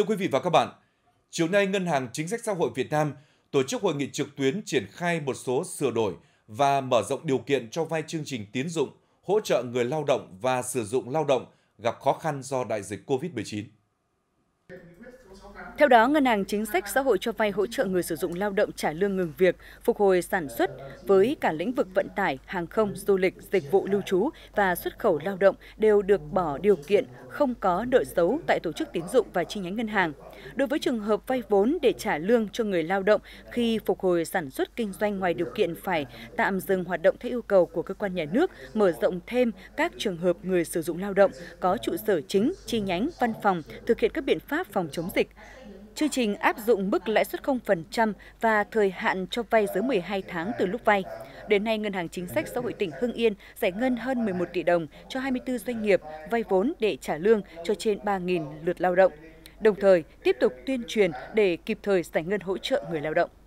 Thưa quý vị và các bạn, chiều nay Ngân hàng Chính sách Xã hội Việt Nam tổ chức hội nghị trực tuyến triển khai một số sửa đổi và mở rộng điều kiện cho vay chương trình tiến dụng hỗ trợ người lao động và sử dụng lao động gặp khó khăn do đại dịch COVID-19. Theo đó, Ngân hàng Chính sách Xã hội cho vay hỗ trợ người sử dụng lao động trả lương ngừng việc, phục hồi sản xuất với cả lĩnh vực vận tải, hàng không, du lịch, dịch vụ lưu trú và xuất khẩu lao động đều được bỏ điều kiện không có nợ xấu tại tổ chức tín dụng và chi nhánh ngân hàng. Đối với trường hợp vay vốn để trả lương cho người lao động khi phục hồi sản xuất kinh doanh ngoài điều kiện phải tạm dừng hoạt động theo yêu cầu của cơ quan nhà nước, mở rộng thêm các trường hợp người sử dụng lao động có trụ sở chính, chi nhánh, văn phòng thực hiện các biện pháp pháp phòng chống dịch. Chương trình áp dụng mức lãi suất 0% và thời hạn cho vay dưới 12 tháng từ lúc vay. Đến nay, Ngân hàng Chính sách Xã hội tỉnh Hưng Yên giải ngân hơn 11 tỷ đồng cho 24 doanh nghiệp vay vốn để trả lương cho trên 3.000 lượt lao động. Đồng thời, tiếp tục tuyên truyền để kịp thời giải ngân hỗ trợ người lao động.